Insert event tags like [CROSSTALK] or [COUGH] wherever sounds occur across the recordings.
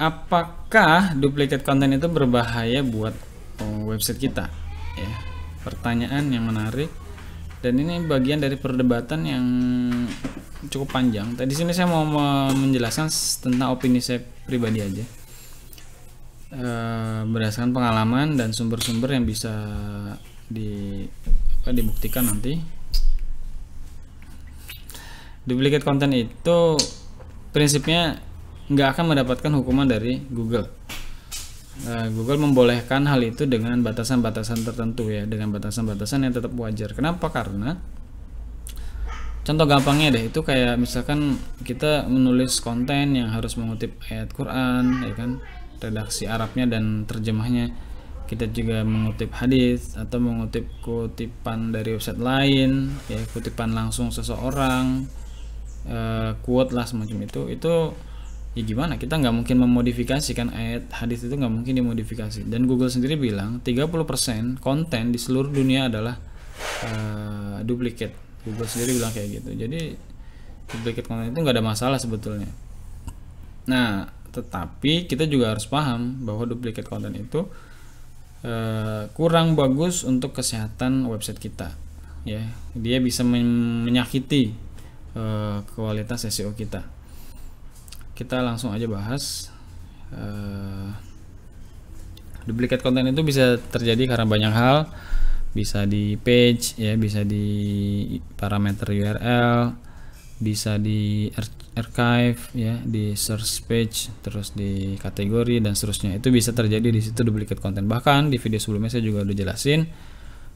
apakah duplicate konten itu berbahaya buat eh, website kita ya pertanyaan yang menarik dan ini bagian dari perdebatan yang cukup panjang tadi sini saya mau menjelaskan tentang opini saya pribadi aja eh, berdasarkan pengalaman dan sumber-sumber yang bisa di apa, dibuktikan nanti duplicate konten itu prinsipnya nggak akan mendapatkan hukuman dari Google. Eh, Google membolehkan hal itu dengan batasan-batasan tertentu ya, dengan batasan-batasan yang tetap wajar. Kenapa? Karena contoh gampangnya deh itu kayak misalkan kita menulis konten yang harus mengutip ayat Quran ya kan redaksi Arabnya dan terjemahnya kita juga mengutip hadis atau mengutip kutipan dari website lain ya kutipan langsung seseorang eh, quote lah semacam itu itu ya gimana kita nggak mungkin memodifikasi kan ayat hadis itu nggak mungkin dimodifikasi dan Google sendiri bilang 30% konten di seluruh dunia adalah uh, eh, duplikat Google sendiri bilang kayak gitu jadi duplikat konten itu nggak ada masalah sebetulnya nah tetapi kita juga harus paham bahwa duplikat konten itu uh, kurang bagus untuk kesehatan website kita ya dia bisa menyakiti uh, kualitas SEO kita kita langsung aja bahas uh, eh, duplikat konten itu bisa terjadi karena banyak hal bisa di page ya bisa di parameter URL bisa di archive ya di search page terus di kategori dan seterusnya itu bisa terjadi di situ duplicate konten bahkan di video sebelumnya saya juga udah jelasin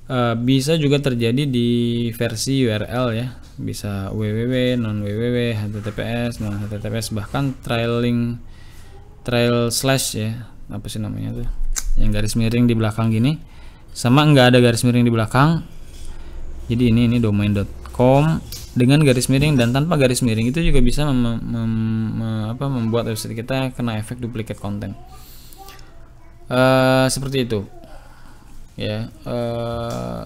Eh, bisa juga terjadi di versi URL ya bisa www non www https non https bahkan trailing trail slash ya apa sih namanya tuh yang garis miring di belakang gini sama enggak ada garis miring di belakang jadi ini ini domain.com dengan garis miring dan tanpa garis miring itu juga bisa mem mem mem apa, membuat website kita kena efek duplicate konten uh, seperti itu ya uh,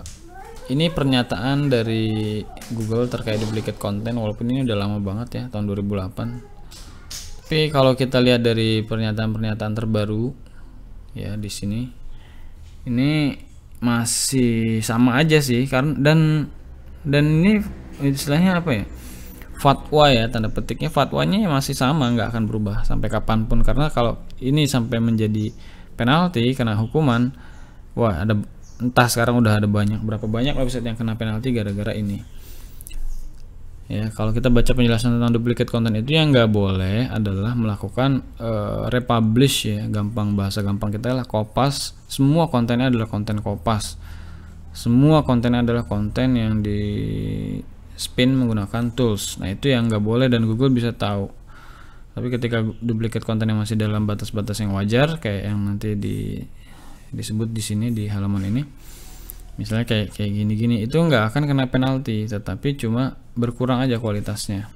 ini pernyataan dari Google terkait duplicate konten walaupun ini udah lama banget ya tahun 2008 tapi kalau kita lihat dari pernyataan-pernyataan terbaru ya di sini ini masih sama aja sih karena dan dan ini istilahnya apa ya fatwa ya tanda petiknya fatwanya ya masih sama nggak akan berubah sampai kapanpun karena kalau ini sampai menjadi penalti karena hukuman wah ada entah sekarang udah ada banyak berapa banyak website yang kena penalti gara-gara ini ya kalau kita baca penjelasan tentang duplicate content itu yang nggak boleh adalah melakukan uh, republish ya gampang bahasa gampang kita lah kopas semua kontennya adalah konten kopas semua kontennya adalah konten yang di spin menggunakan tools nah itu yang nggak boleh dan Google bisa tahu tapi ketika duplicate konten yang masih dalam batas-batas yang wajar kayak yang nanti di disebut di sini di halaman ini misalnya kayak kayak gini-gini itu nggak akan kena penalti tetapi cuma berkurang aja kualitasnya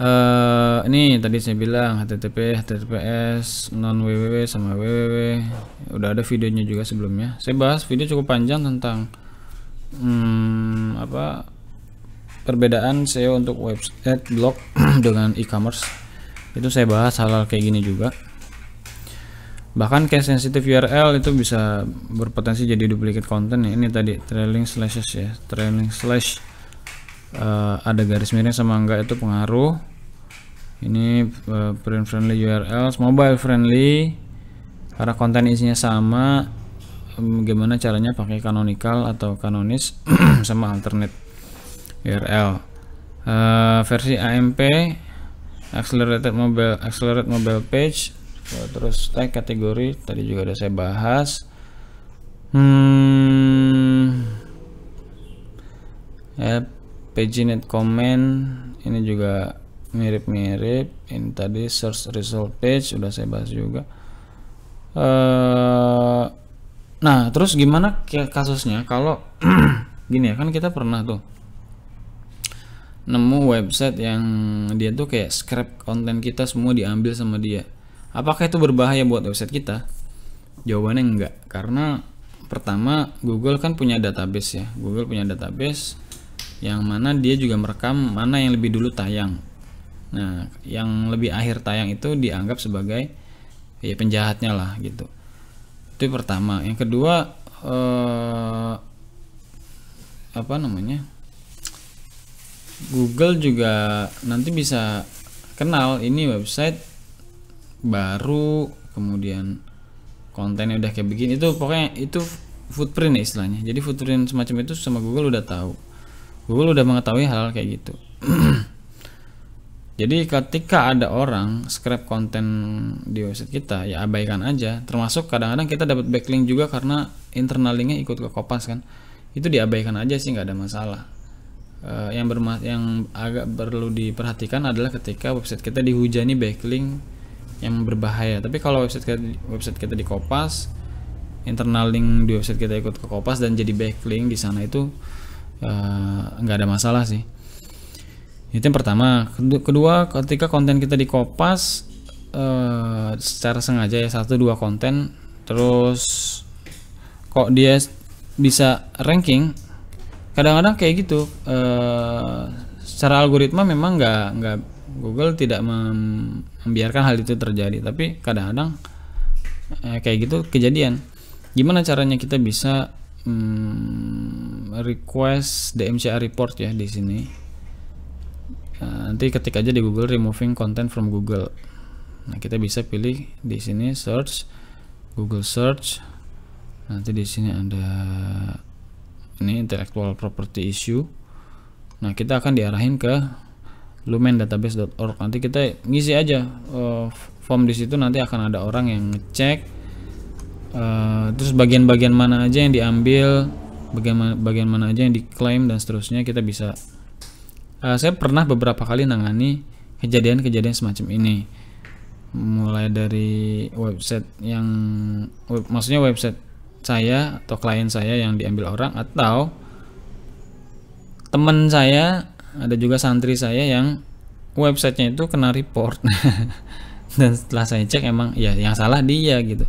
uh, ini tadi saya bilang http https non www sama www udah ada videonya juga sebelumnya saya bahas video cukup panjang tentang hmm, apa perbedaan SEO untuk website eh, blog [CLEARS THROAT] dengan e-commerce itu saya bahas hal, hal kayak gini juga bahkan case sensitive URL itu bisa berpotensi jadi duplicate konten ya. ini tadi trailing slashes ya trailing slash uh, ada garis miring sama enggak itu pengaruh ini uh, print friendly URL mobile friendly karena konten isinya sama um, gimana caranya pakai canonical atau canonis [CLEARS THROAT] sama alternate URL uh, eh, versi AMP accelerated mobile accelerated mobile page Gitu. terus tag kategori tadi juga udah saya bahas hmm ya net comment ini juga mirip-mirip ini tadi search result page udah saya bahas juga uh, nah terus gimana kasusnya kalau [CLEARS THROAT] gini ya kan kita pernah tuh nemu website yang dia tuh kayak scrap konten kita semua diambil sama dia Apakah itu berbahaya buat website kita? Jawabannya enggak, karena pertama Google kan punya database ya. Google punya database yang mana dia juga merekam mana yang lebih dulu tayang. Nah, yang lebih akhir tayang itu dianggap sebagai ya penjahatnya lah gitu. Itu pertama. Yang kedua eh, apa namanya? Google juga nanti bisa kenal ini website baru kemudian kontennya udah kayak begini itu pokoknya itu footprint ya istilahnya jadi footprint semacam itu sama Google udah tahu Google udah mengetahui hal, -hal kayak gitu [CLEARS THROAT] jadi ketika ada orang scrap konten di website kita ya abaikan aja termasuk kadang-kadang kita dapat backlink juga karena internal linknya ikut ke kopas kan itu diabaikan aja sih nggak ada masalah uh, yang bermas yang agak perlu diperhatikan adalah ketika website kita dihujani backlink yang berbahaya tapi kalau website kita, website kita di kopas internal link di website kita ikut ke kopas dan jadi backlink di sana itu eh, nggak uh, ada masalah sih itu yang pertama kedua ketika konten kita di kopas uh, secara sengaja ya satu dua konten terus kok dia bisa ranking kadang-kadang kayak gitu uh, secara algoritma memang nggak nggak Google tidak membiarkan hal itu terjadi tapi kadang-kadang eh, kayak gitu kejadian gimana caranya kita bisa hmm, request DMCA report ya di sini eh, nanti ketik aja di Google removing content from Google nah kita bisa pilih di sini search Google search nanti di sini ada ini intellectual property issue nah kita akan diarahin ke lumendatabase.org nanti kita ngisi aja uh, form di situ nanti akan ada orang yang ngecek uh, terus bagian-bagian mana aja yang diambil bagian mana, bagian mana aja yang diklaim dan seterusnya kita bisa uh, saya pernah beberapa kali nangani kejadian-kejadian semacam ini mulai dari website yang web, maksudnya website saya atau klien saya yang diambil orang atau teman saya ada juga santri saya yang websitenya itu kena report [LAUGHS] dan setelah saya cek emang ya yang salah dia gitu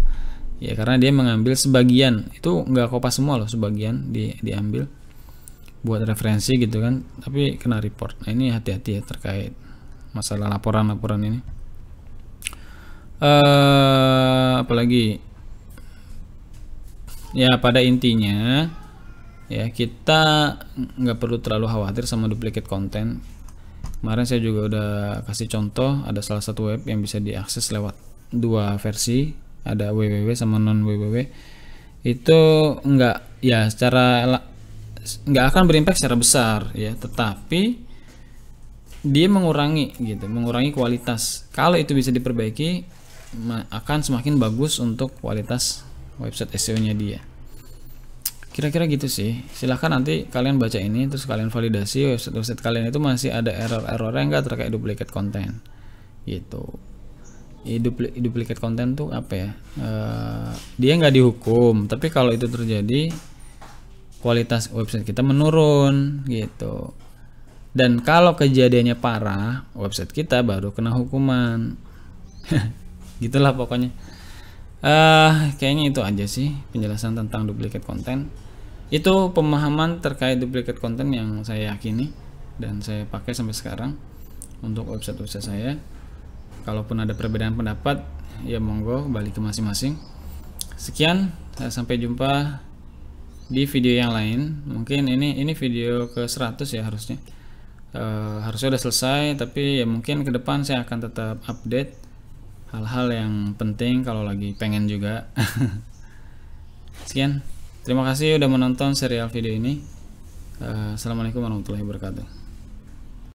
ya karena dia mengambil sebagian itu nggak kopas semua loh sebagian di, diambil buat referensi gitu kan tapi kena report nah ini hati-hati ya terkait masalah laporan-laporan ini uh, eh, apalagi ya pada intinya ya kita nggak perlu terlalu khawatir sama duplicate content kemarin saya juga udah kasih contoh ada salah satu web yang bisa diakses lewat dua versi ada www sama non www itu nggak ya secara nggak akan berimpact secara besar ya tetapi dia mengurangi gitu mengurangi kualitas kalau itu bisa diperbaiki akan semakin bagus untuk kualitas website SEO nya dia kira-kira gitu sih silahkan nanti kalian baca ini terus kalian validasi website-website kalian itu masih ada error-error yang enggak terkait duplicate konten gitu dupli, duplikat konten tuh apa ya uh, dia nggak dihukum tapi kalau itu terjadi kualitas website kita menurun gitu dan kalau kejadiannya parah website kita baru kena hukuman [LAUGHS] gitulah pokoknya eh kayaknya itu aja sih penjelasan tentang duplicate konten itu pemahaman terkait duplicate content yang saya yakini dan saya pakai sampai sekarang untuk website-website saya kalaupun ada perbedaan pendapat ya monggo balik ke masing-masing sekian eh, sampai jumpa di video yang lain mungkin ini ini video ke 100 ya harusnya e, harusnya udah selesai tapi ya mungkin ke depan saya akan tetap update hal-hal yang penting kalau lagi pengen juga [LAUGHS] sekian Terima kasih sudah menonton serial video ini. Eh, Assalamualaikum warahmatullahi wabarakatuh.